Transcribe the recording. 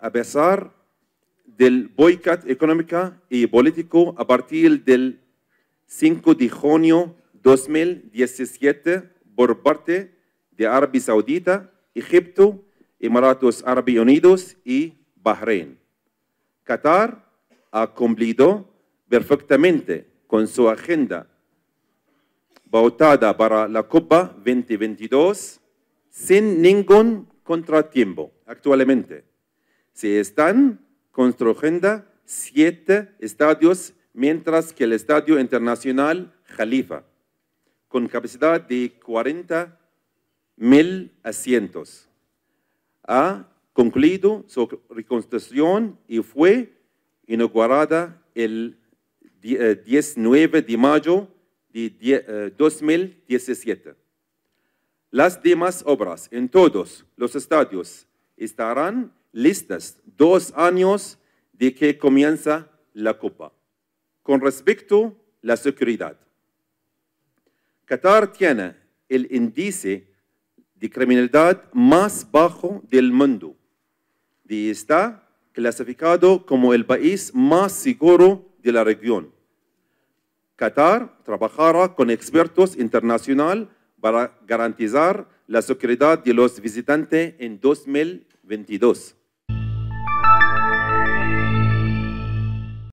a pesar del boicot económico y político a partir del 5 de junio 2017 por parte de Arabia Saudita, Egipto, Emiratos Árabes Unidos y Bahrein. Qatar ha cumplido perfectamente con su agenda votada para la Copa 2022 sin ningún contratiempo actualmente. Se están construyendo siete estadios, mientras que el Estadio Internacional Jalifa, con capacidad de 40 mil asientos, ha concluido su reconstrucción y fue inaugurada el 19 eh, de mayo de 2017. Eh, Las demás obras en todos los estadios estarán listas, dos años de que comienza la Copa. Con respecto a la seguridad, Qatar tiene el índice de criminalidad más bajo del mundo y está clasificado como el país más seguro de la región. Qatar trabajará con expertos internacionales para garantizar la seguridad de los visitantes en 2022.